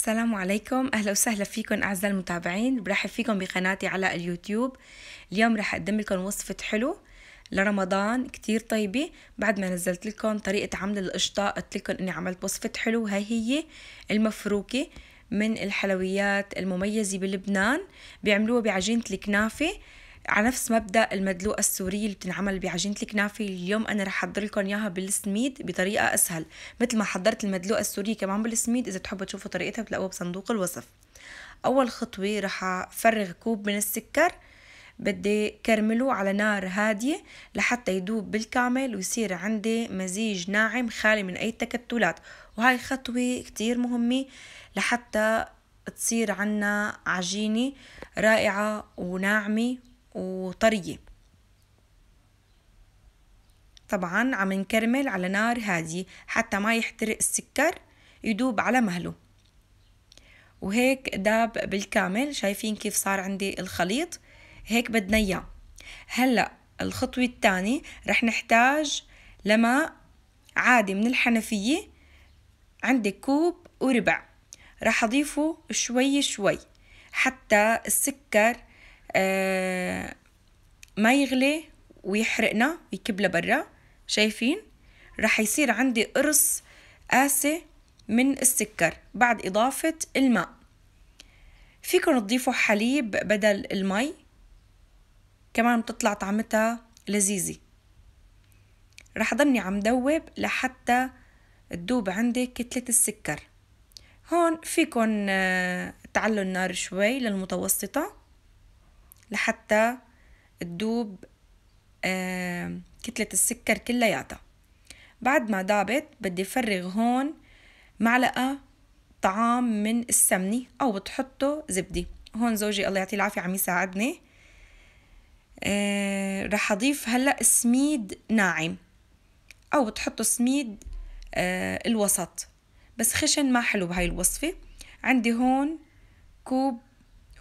السلام عليكم أهلا وسهلا فيكم أعزائي المتابعين برحب فيكم بقناتي على اليوتيوب اليوم رح أقدم لكم وصفة حلو لرمضان كتير طيبة بعد ما نزلت لكم طريقة عمل القشطة قلت لكم أني عملت وصفة حلو هاي هي المفروكة من الحلويات المميزة بلبنان بيعملوها بعجينة الكنافة على نفس مبدا المدلوقه السوريه اللي بتنعمل بعجينه الكنافه اليوم انا رح احضر لكم اياها بالسميد بطريقه اسهل مثل ما حضرت المدلوقه السوريه كمان بالسميد اذا تحبوا تشوفوا طريقتها بتلاقوها بصندوق الوصف اول خطوه رح افرغ كوب من السكر بدي كرمله على نار هادية لحتى يدوب بالكامل ويصير عندي مزيج ناعم خالي من أي تكتلات وهاي خطوة كتير مهمة لحتى تصير عنا عجينة رائعة وناعمة وطرية طبعا عم نكرمل على نار هادية حتى ما يحترق السكر يدوب على مهله وهيك داب بالكامل شايفين كيف صار عندي الخليط هيك بدنا اياه هلا الخطوة الثانية رح نحتاج لماء عادي من الحنفية عندي كوب وربع رح أضيفه شوي شوي حتى السكر آه، ما يغلي ويحرقنا ويكب لبرا شايفين رح يصير عندي قرص قاسي من السكر بعد إضافة الماء فيكم تضيفوا حليب بدل المي كمان بتطلع طعمتها لذيذة رح ضلني عم دوب لحتى تدوب عندي كتلة السكر هون فيكن آه، تعلوا النار شوي للمتوسطة لحتى تدوب كتلة السكر كلياتها بعد ما دابت بدي فرغ هون معلقة طعام من السمنة أو بتحطه زبدة هون زوجي الله يعطيه العافية عم يساعدني أه رح أضيف هلأ سميد ناعم أو بتحطوا سميد أه الوسط بس خشن ما حلو بهاي الوصفة عندي هون كوب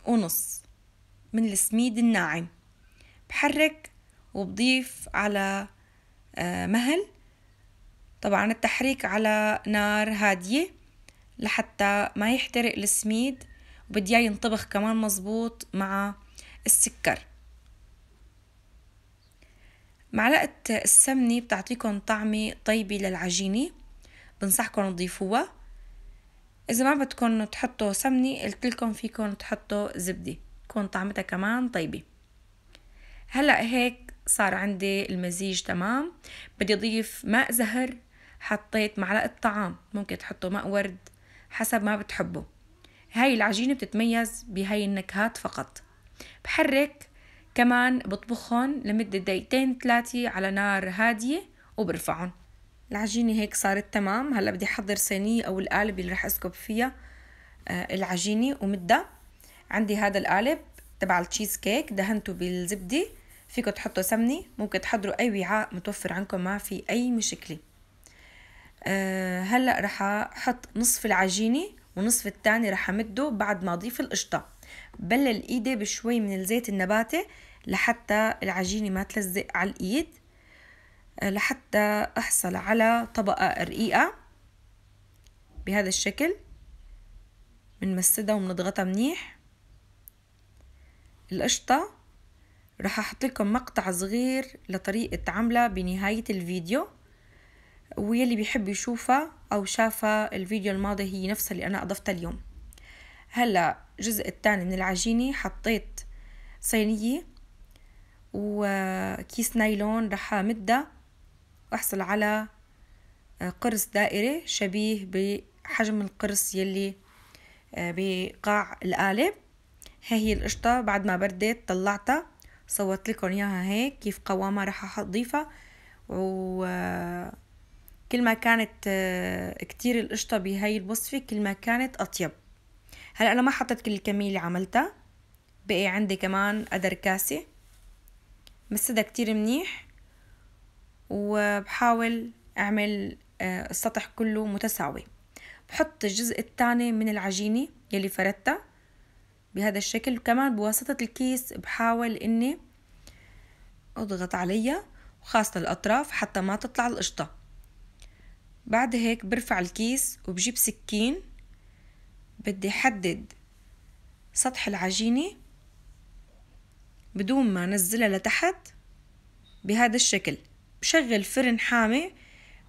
ونص من السميد الناعم بحرك وبضيف على آه، مهل طبعا التحريك على نار هادية لحتى ما يحترق السميد وبدي ينطبخ كمان مزبوط مع السكر معلقة السمنة بتعطيكم طعمة طيبة للعجينة بنصحكم تضيفوها إذا ما بدكم تحطوا سمنة قلتلكم فيكم تحطوا زبدة تكون طعمتها كمان طيبة هلأ هيك صار عندي المزيج تمام بدي أضيف ماء زهر حطيت معلقة طعام ممكن تحطوا ماء ورد حسب ما بتحبوا هاي العجينة بتتميز بهاي النكهات فقط بحرك كمان بطبخهم لمدة دقيقتين ثلاثة على نار هادية وبرفعهم العجينة هيك صارت تمام هلا بدي أحضر صينية أو القالب اللي رح أسكب فيها آه، العجينة ومدها عندي هذا القالب تبع التشيز كيك دهنته بالزبدة فيكم تحطوا سمنة ممكن تحضروا أي وعاء متوفر عندكم ما في أي مشكلة آه، هلأ رح أحط نصف العجينة ونصف التاني رح أمده بعد ما أضيف القشطة بلل إيدي بشوي من الزيت النباتي لحتى العجينة ما تلزق على الإيد آه، لحتى أحصل على طبقة رقيقة بهذا الشكل بنمسدها وبنضغطها منيح القشطة رح احط لكم مقطع صغير لطريقة عملها بنهاية الفيديو ويلي بيحب يشوفها او شافها الفيديو الماضي هي نفسها اللي انا اضفتها اليوم هلا الجزء الثاني من العجينة حطيت صينية وكيس نايلون رح امدها واحصل على آه، قرص دائري شبيه بحجم القرص يلي آه، بقاع القالب ها هي القشطة بعد ما بردت طلعتها صورت لكم اياها هيك كيف قوامها رح اضيفها و كل ما كانت كتير القشطة بهاي الوصفة كل ما كانت أطيب هلا أنا ما حطيت كل الكمية اللي عملتها بقي عندي كمان قدر كاسة مسدها كتير منيح وبحاول أعمل السطح كله متساوي بحط الجزء الثاني من العجينة يلي فردتها بهذا الشكل كمان بواسطة الكيس بحاول اني اضغط عليها وخاصة الاطراف حتى ما تطلع القشطة بعد هيك برفع الكيس وبجيب سكين بدي حدد سطح العجينة بدون ما نزلها لتحت بهذا الشكل بشغل فرن حامي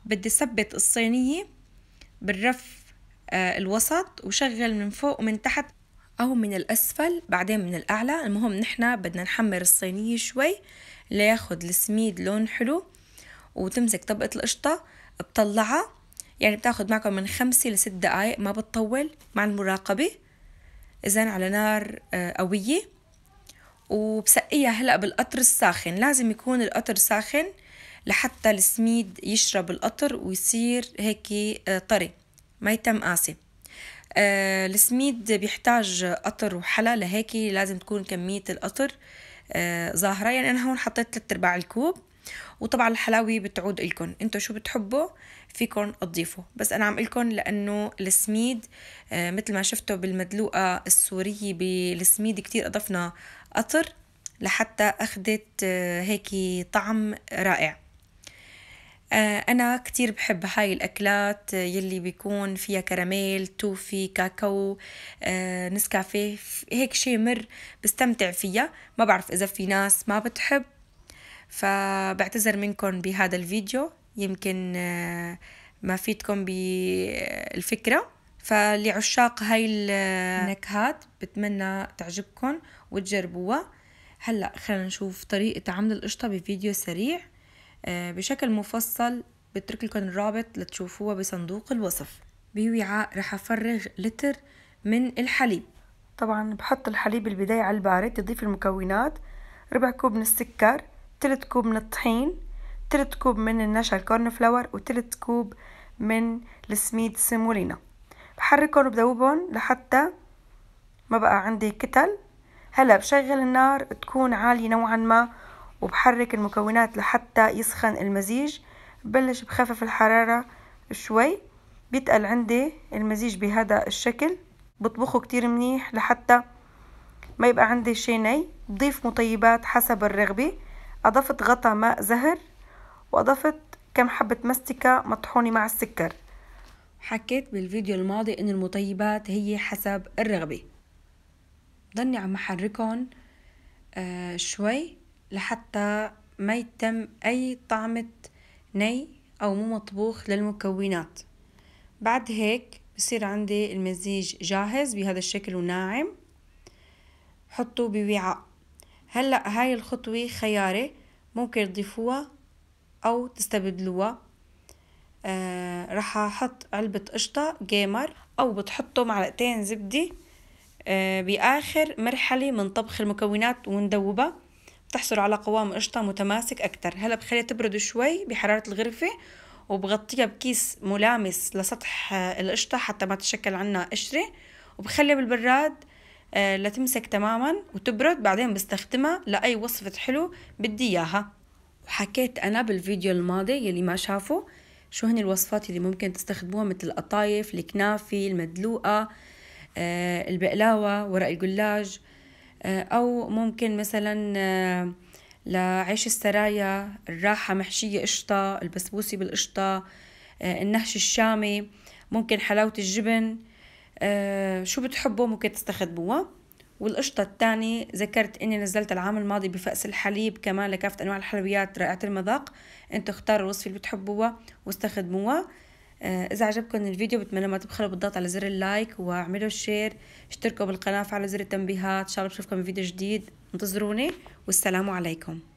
بدي ثبت الصينية بالرف آه، الوسط وشغل من فوق ومن تحت أو من الأسفل بعدين من الأعلى المهم نحنا بدنا نحمر الصينية شوي لياخد السميد لون حلو وتمسك طبقة القشطة بطلعها يعني بتاخد معكم من خمسة لست دقايق ما بتطول مع المراقبة إذا على نار آه، قوية وبسقيها هلأ بالقطر الساخن لازم يكون القطر ساخن لحتى السميد يشرب القطر ويصير هيك آه، طري ما يتم قاسي آه، السميد بيحتاج قطر وحلا لهيك لازم تكون كمية القطر آه، ظاهرة يعني أنا هون حطيت ثلاثة أرباع الكوب وطبعا الحلاوي بتعود لكم انتو شو بتحبوا فيكم تضيفوا بس انا عم لكم لانه السميد آه، مثل ما شفتوا بالمدلوقه السوريه بالسميد كتير اضفنا قطر لحتى اخذت هيك طعم رائع آه، أنا كتير بحب هاي الأكلات آه، يلي بيكون فيها كراميل توفي كاكاو آه، نسكافيه هيك شي مر بستمتع فيها ما بعرف إذا في ناس ما بتحب فبعتذر منكم بهذا الفيديو يمكن ما فيتكم بالفكرة فلعشاق هاي النكهات بتمنى تعجبكم وتجربوها هلا خلينا نشوف طريقة عمل القشطة بفيديو سريع آه، بشكل مفصل بترك لكم الرابط لتشوفوها بصندوق الوصف بوعاء رح أفرغ لتر من الحليب طبعا بحط الحليب البداية على البارد تضيف المكونات ربع كوب من السكر تلت كوب من الطحين تلت كوب من النشا الكورن فلاور وتلت كوب من السميد سيمولينا بحركهم وبذوبهم لحتى ما بقى عندي كتل هلا بشغل النار تكون عالية نوعا ما وبحرك المكونات لحتى يسخن المزيج ببلش بخفف الحرارة شوي بيتقل عندي المزيج بهذا الشكل بطبخه كتير منيح لحتى ما يبقى عندي شي ني بضيف مطيبات حسب الرغبة أضفت غطا ماء زهر وأضفت كم حبة مستكة مطحونة مع السكر حكيت بالفيديو الماضي إن المطيبات هي حسب الرغبة ضلني عم أحركهم آه شوي لحتى ما يتم أي طعمة ني أو مو مطبوخ للمكونات بعد هيك بصير عندي المزيج جاهز بهذا الشكل وناعم حطوا بوعاء هلأ هاي الخطوة خياري ممكن تضيفوها أو تستبدلوها آه رح أحط علبة قشطة جيمر أو بتحطوا معلقتين زبدة آه بآخر مرحلة من طبخ المكونات وندوبها بتحصلوا على قوام قشطة متماسك أكتر هلا بخليها تبرد شوي بحرارة الغرفة وبغطيها بكيس ملامس لسطح آه، القشطة حتى ما تتشكل عنا قشرة وبخليها بالبراد آه، لتمسك تماما وتبرد بعدين بستخدمها لأي وصفة حلو بدي إياها وحكيت أنا بالفيديو الماضي يلي ما شافه شو هن الوصفات اللي ممكن تستخدموها مثل القطايف الكنافي المدلوقة آه، البقلاوة ورق الجلاج آه، أو ممكن مثلا آه، لعيش السرايا الراحة محشية قشطة البسبوسي بالقشطة آه، النهش الشامي ممكن حلاوة الجبن شو بتحبوا ممكن تستخدموها والقشطة الثانية ذكرت إني نزلت العام الماضي بفأس الحليب كمان لكافة أنواع الحلويات رائعة المذاق أنتوا اختاروا الوصفة اللي بتحبوها واستخدموها آه، اذا عجبكم الفيديو بتمنى ما تبخلوا بالضغط على زر اللايك واعملوا الشير اشتركوا بالقناه وفعلوا زر التنبيهات ان شاء الله بشوفكم بفيديو جديد انتظروني والسلام عليكم